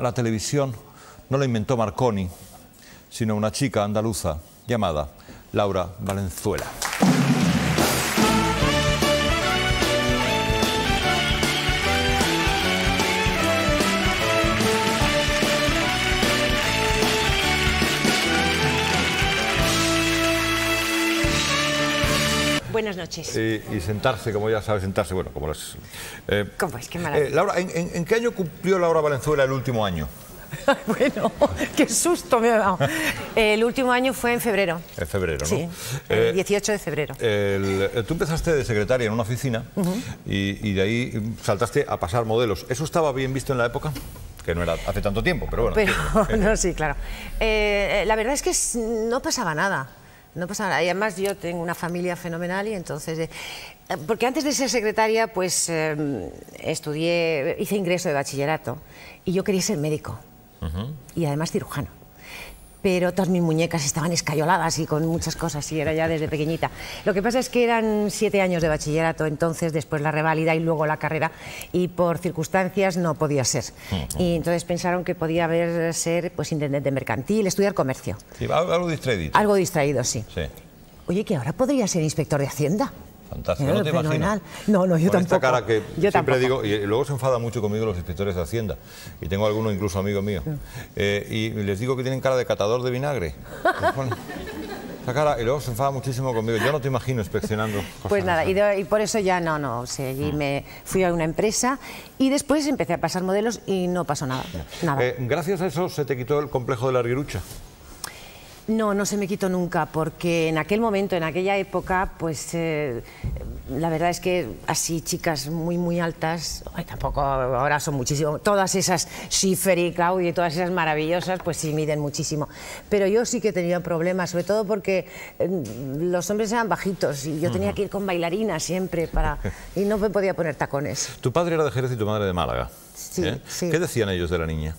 la televisión no la inventó Marconi, sino una chica andaluza llamada Laura Valenzuela. Buenas noches. y sentarse, como ya sabes, sentarse, bueno, como las... Eh, ¿Cómo es? Qué eh, maravilla. Laura, ¿en, qué año cumplió Laura Valenzuela el último año? bueno, qué susto me ha dado. El último año fue en febrero. En febrero, ¿no? el 18 eh, de febrero. tú empezaste de secretaria en una oficina y, de ahí saltaste a pasar modelos. ¿Eso estaba bien visto en la época? que no era hace tanto tiempo, pero bueno. Pero, no, sí, claro. la verdad es que no pasaba nada. No pasa nada. Y además yo tengo una familia fenomenal y entonces... Eh, porque antes de ser secretaria, pues eh, estudié, hice ingreso de bachillerato y yo quería ser médico. Y además cirujano pero todas mis muñecas estaban escayoladas y con muchas cosas, y era ya desde pequeñita. Lo que pasa es que eran siete años de bachillerato, entonces después la reválida y luego la carrera, y por circunstancias no podía ser. Y entonces pensaron que podía haber, ser pues, intendente mercantil, estudiar comercio. Sí, algo distraído. Algo distraído, sí. sí. Oye, que ahora podría ser inspector de Hacienda. Fantástico, eh, no, te imaginas. No, no, yo tampoco. que yo siempre digo, y luego se enfada mucho conmigo los inspectores de Hacienda, y tengo algunos incluso amigo mío, eh, y les digo que tienen cara de catador de vinagre. Esa cara, y luego se enfada muchísimo conmigo. Yo no te imagino inspeccionando. pues nada, y, por eso ya no, no. seguí, mm. me fui a una empresa y después empecé a pasar modelos y no pasó nada. Eh, gracias a eso se te quitó el complejo de la arguirucha. No, no se me quitó nunca, porque en aquel momento, en aquella época, pues eh, la verdad es que así chicas muy, muy altas, tampoco ahora son muchísimas, todas esas Schiffer y Claudia y todas esas maravillosas, pues sí miden muchísimo. Pero yo sí que tenía problemas, sobre todo porque eh, los hombres eran bajitos y yo tenía que ir con bailarinas siempre para y no me podía poner tacones. Tu padre era de Jerez y tu madre de Málaga. sí. ¿Eh? ¿Qué decían ellos de la niña?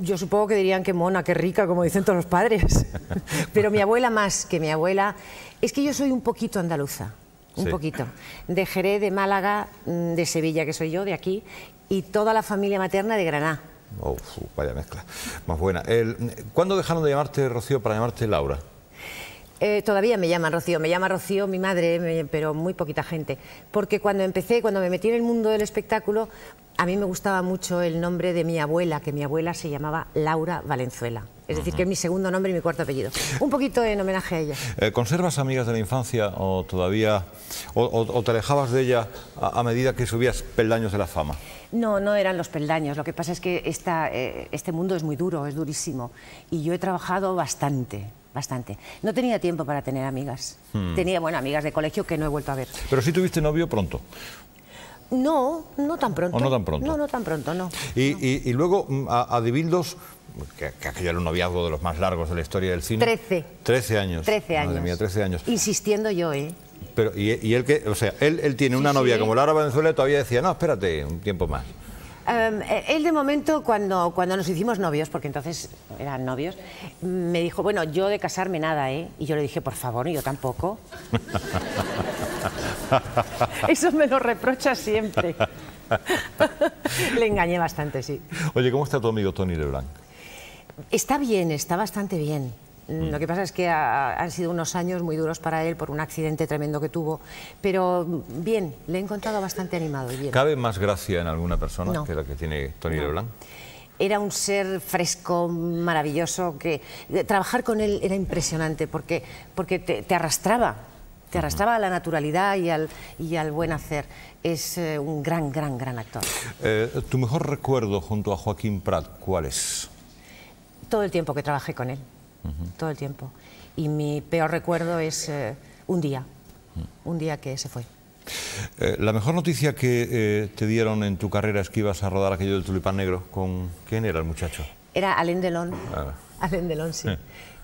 Yo supongo que dirían que mona, que rica, como dicen todos los padres. Pero mi abuela más que mi abuela. Es que yo soy un poquito andaluza, un poquito. De Jerez, de Málaga, mm, de Sevilla, que soy yo, de aquí, y toda la familia materna de Granada. Oh, vaya mezcla, más buena. El, ¿Cuándo dejaron de llamarte Rocío para llamarte Laura? Eh, todavía me llaman Rocío, me llama Rocío mi madre, pero muy poquita gente. Porque cuando empecé, cuando me metí en el mundo del espectáculo, a mí me gustaba mucho el nombre de mi abuela, que mi abuela se llamaba Laura Valenzuela. Es decir, que es mi segundo nombre y mi cuarto apellido. Un poquito en homenaje a ella. Eh, ¿Conservas amigas de la infancia o todavía, o, te alejabas de ella a, medida que subías peldaños de la fama? No, no eran los peldaños. Lo que pasa es que esta, eh, este mundo es muy duro, es durísimo. Y yo he trabajado bastante, bastante. No tenía tiempo para tener amigas. Hmm. Tenía, bueno, amigas de colegio que no he vuelto a ver. Pero sí tuviste novio pronto. No, no tan pronto. ¿O no tan pronto? No, no tan pronto, no. Y, y, luego mm, a, a que, aquello era un noviazgo de los más largos de la historia del cine. Trece. Trece años. Trece años. Madre mía, trece años. Insistiendo yo, ¿eh? Pero, y, él que, o sea, él, tiene una novia como Lara Venezuela y todavía decía, no, espérate un tiempo más. Em, eh, él de momento, cuando, cuando nos hicimos novios, porque entonces eran novios, me dijo, bueno, yo de casarme nada, ¿eh? Y yo le dije, por favor, yo tampoco. Eso me lo reprocha siempre. Le engañé bastante, sí. Oye, ¿cómo está tu amigo Tony Leblanc? Está bien, está bastante bien. Mm. Lo que pasa es que han sido unos años muy duros para él por un accidente tremendo que tuvo. Pero bien, le he encontrado bastante animado. Y bien. ¿Cabe más gracia en alguna persona que la que tiene Tony Leblanc? Era un ser fresco, maravilloso, que trabajar con él era impresionante porque, porque te arrastraba te arrastraba a la naturalidad y al, y al buen hacer. Es eh, un gran, gran, gran actor. Eh, ¿Tu mejor recuerdo junto a Joaquín Prat, cuál es? Todo el tiempo que trabajé con él, todo el tiempo. Y mi peor recuerdo es eh, un día, un día que se fue. la mejor noticia que te dieron en tu carrera es que ibas a rodar aquello del tulipán negro. ¿Con quién era el muchacho? Era Alain Delon. Ah. Alain Delon, sí.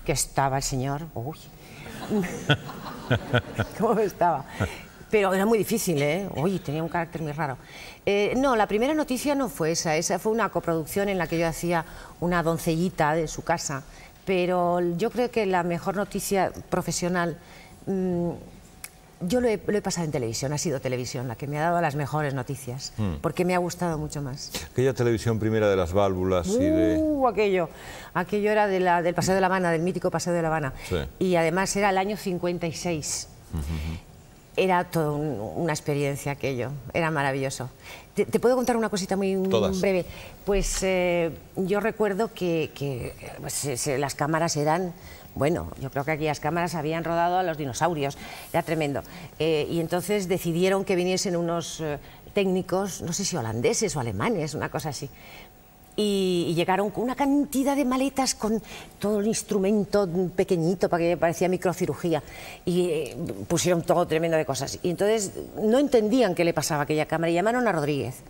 Que estaba el señor. Uy. ¿Cómo estaba? Pero era muy difícil, ¿eh? Oye, tenía un carácter muy raro. Eh, no, la primera noticia no fue esa. Esa fue una coproducción en la que yo hacía una doncellita de su casa. Pero yo creo que la mejor noticia profesional... Mm, yo lo he, pasado en televisión, ha sido televisión la que me ha dado las mejores noticias, hmm. porque me ha gustado mucho más. Aquella televisión primera de las válvulas y de... Uh, aquello, aquello era de la, del Paseo de la Habana, del mítico Paseo de la Habana, y además era el año 56. Era toda una experiencia aquello, era maravilloso. Te, puedo contar una cosita muy breve. Pues eh, yo recuerdo que, pues, las cámaras eran bueno, yo creo que aquellas cámaras habían rodado a los dinosaurios, era tremendo. Eh, y entonces decidieron que viniesen unos eh, técnicos, no sé si holandeses o alemanes, una cosa así. Y, llegaron con una cantidad de maletas con todo el instrumento pequeñito para que parecía microcirugía y eh, pusieron todo tremendo de cosas. Y entonces no entendían qué le pasaba a aquella cámara y llamaron a Rodríguez.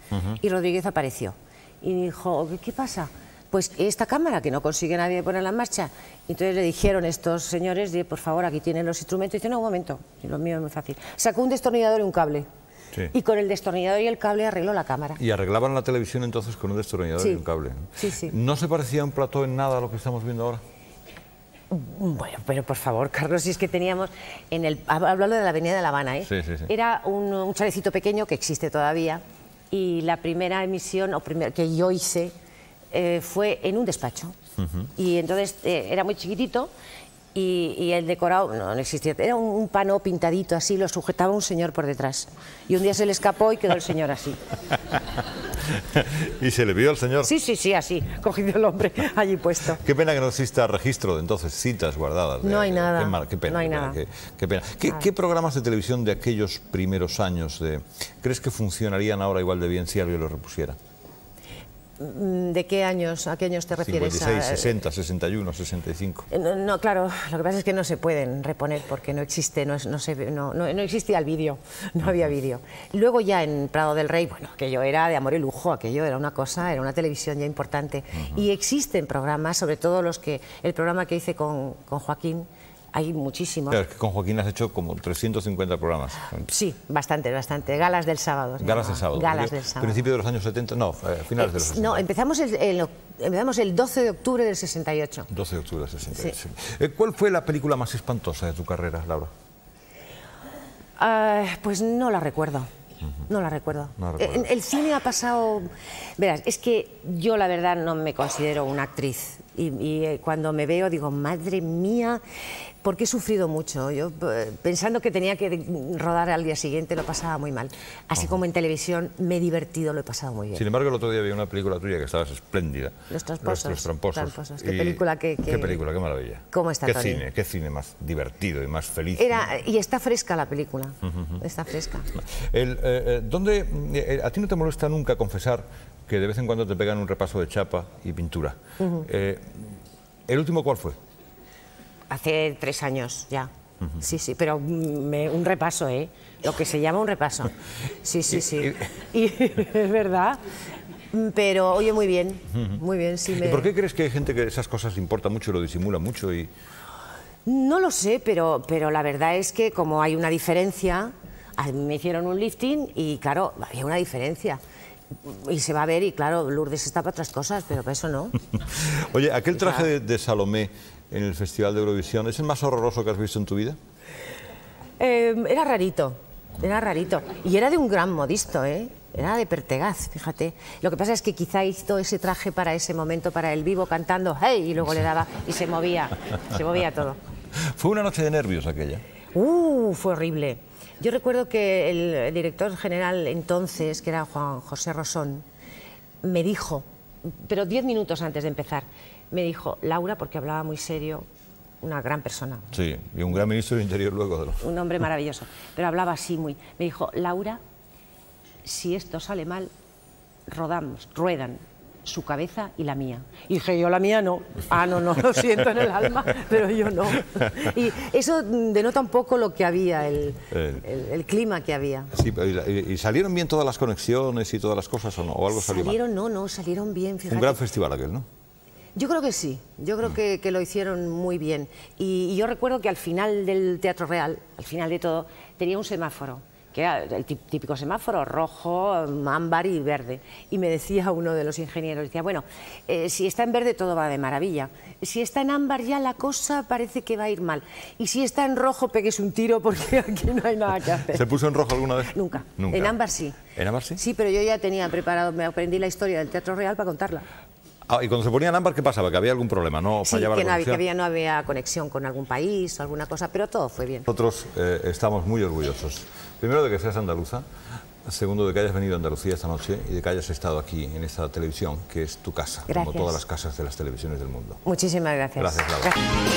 Y Rodríguez apareció y dijo, ¿qué pasa? pues esta cámara que no consigue nadie ponerla en marcha. Entonces le dijeron estos señores, por favor, aquí tienen los instrumentos. Y dice, no, un momento, lo mío es muy fácil. Sacó un destornillador y un cable. Y con el destornillador y el cable arregló la cámara. Y arreglaban la televisión entonces con un destornillador y un cable. Sí, sí. ¿No se parecía un plato en nada a lo que estamos viendo ahora? Mm, bueno, pero por favor, Carlos, si es que teníamos, en el, hablando de la Avenida de La Habana, ¿eh? era un, un chalecito pequeño que existe todavía y la primera emisión o primer, que yo hice eh, fue en un despacho. Y entonces eh, era muy chiquitito y, el decorado no, existía. Era un, pano pintadito así, lo sujetaba un señor por detrás. Y un día se le escapó y quedó el señor así. ¿Y se le vio al señor? Sí, sí, sí, así, cogido el hombre allí puesto. Qué pena que no exista registro de entonces, citas guardadas. no hay nada. Qué, pena. No hay nada. Qué, programas de televisión de aquellos primeros años de, crees que funcionarían ahora igual de bien si alguien los repusiera? Mm, ¿De qué años, a te refieres? 56, 60, 61, 65. No, claro, lo que pasa es que no se pueden reponer porque no existe, no, no, no, existía el vídeo, no había vídeo. Luego ya en Prado del Rey, bueno, aquello era de amor y lujo, aquello era una cosa, era una televisión ya importante. Y existen programas, sobre todo los que, el programa que hice con, con Joaquín, hay muchísimos. es que con Joaquín has hecho como 350 programas. Sí, bastante, bastante. Galas del sábado. Galas del sábado. Galas del sábado. Principio de los años 70, no, eh, finales de los eh, No, empezamos el, 12 de octubre del 68. 12 de octubre del 68. Eh, ¿Cuál fue la película más espantosa de tu carrera, Laura? Ah, pues no la recuerdo. No la recuerdo. No El, cine ha pasado... Verás, es que yo la verdad no me considero una actriz. y, cuando me veo digo, madre mía, porque he sufrido mucho. Yo eh, pensando que tenía que rodar al día siguiente lo pasaba muy mal. Así como en televisión me he divertido, lo he pasado muy bien. Sin embargo, el otro día vi una película tuya que estabas espléndida. Los tramposos. Los tramposos. Qué película, qué, maravilla. ¿Cómo está, Qué cine, qué cine más divertido y más feliz. Y está fresca la película, está fresca. Eh, eh, ¿A ti no te molesta nunca confesar que de vez en cuando te pegan un repaso de chapa y pintura? ¿El último cuál fue? hace tres años ya. Sí, sí, pero mm, un repaso, ¿eh? Lo que se llama un repaso. Sí, sí, sí. y, es verdad. Pero oye, muy bien, muy bien. Sí ¿Y por qué crees que hay gente que esas cosas le importa mucho, lo disimula mucho y...? No lo sé, pero, pero la verdad es que como hay una diferencia, me hicieron un lifting y claro, había una diferencia y se va a ver y claro, Lourdes está para otras cosas, pero para eso no. Oye, aquel traje de Salomé en el Festival de Eurovisión. ¿Es el más horroroso que has visto en tu vida? Eh, era rarito, era rarito. Y era de un gran modisto, ¿eh? Era de Pertegaz, fíjate. Lo que pasa es que quizá hizo ese traje para ese momento, para el vivo, cantando ¡Hey! Y luego le daba y se movía, se movía todo. Fue una noche de nervios aquella. ¡Uh! Fue horrible. Yo recuerdo que el director general entonces, que era Juan José Rosón, me dijo, pero diez minutos antes de empezar, me dijo, Laura, porque hablaba muy serio, una gran persona. Sí, y un gran ministro de Interior luego. De los... Un hombre maravilloso, pero hablaba así muy... Me dijo, Laura, si esto sale mal, rodamos, ruedan su cabeza y la mía. Y dije, yo la mía no. Ah, no, no, lo siento en el alma, pero yo no. Y eso denota un poco lo que había, el, clima que había. Sí, ¿y, salieron bien todas las conexiones y todas las cosas o no? ¿O algo salió salieron, mal? no, no, salieron bien. Un gran festival aquel, ¿no? Yo creo que sí, yo creo mm. que, lo hicieron muy bien. Y, yo recuerdo que al final del Teatro Real, al final de todo, tenía un semáforo, que era el típico semáforo, rojo, ámbar y verde. Y me decía uno de los ingenieros, decía, bueno, eh, si está en verde todo va de maravilla, si está en ámbar ya la cosa parece que va a ir mal, y si está en rojo pegues un tiro porque aquí no hay nada que hacer. ¿Se puso en rojo alguna vez? Nunca, Nunca. en ámbar sí. ¿En ámbar sí? Sí, pero yo ya tenía preparado, me aprendí la historia del Teatro Real para contarla. Ah, y cuando se ponían ámbar, ¿qué pasaba? ¿Que había algún problema? ¿No fallaba la no, que había, no había conexión con algún país o alguna cosa, pero todo fue bien. Nosotros eh, estamos muy orgullosos. Primero de que seas andaluza, Segundo, de que hayas venido a Andalucía esta noche y de que hayas estado aquí en esta televisión, que es tu casa, como todas las casas de las televisiones del mundo. Muchísimas gracias. Gracias, gracias.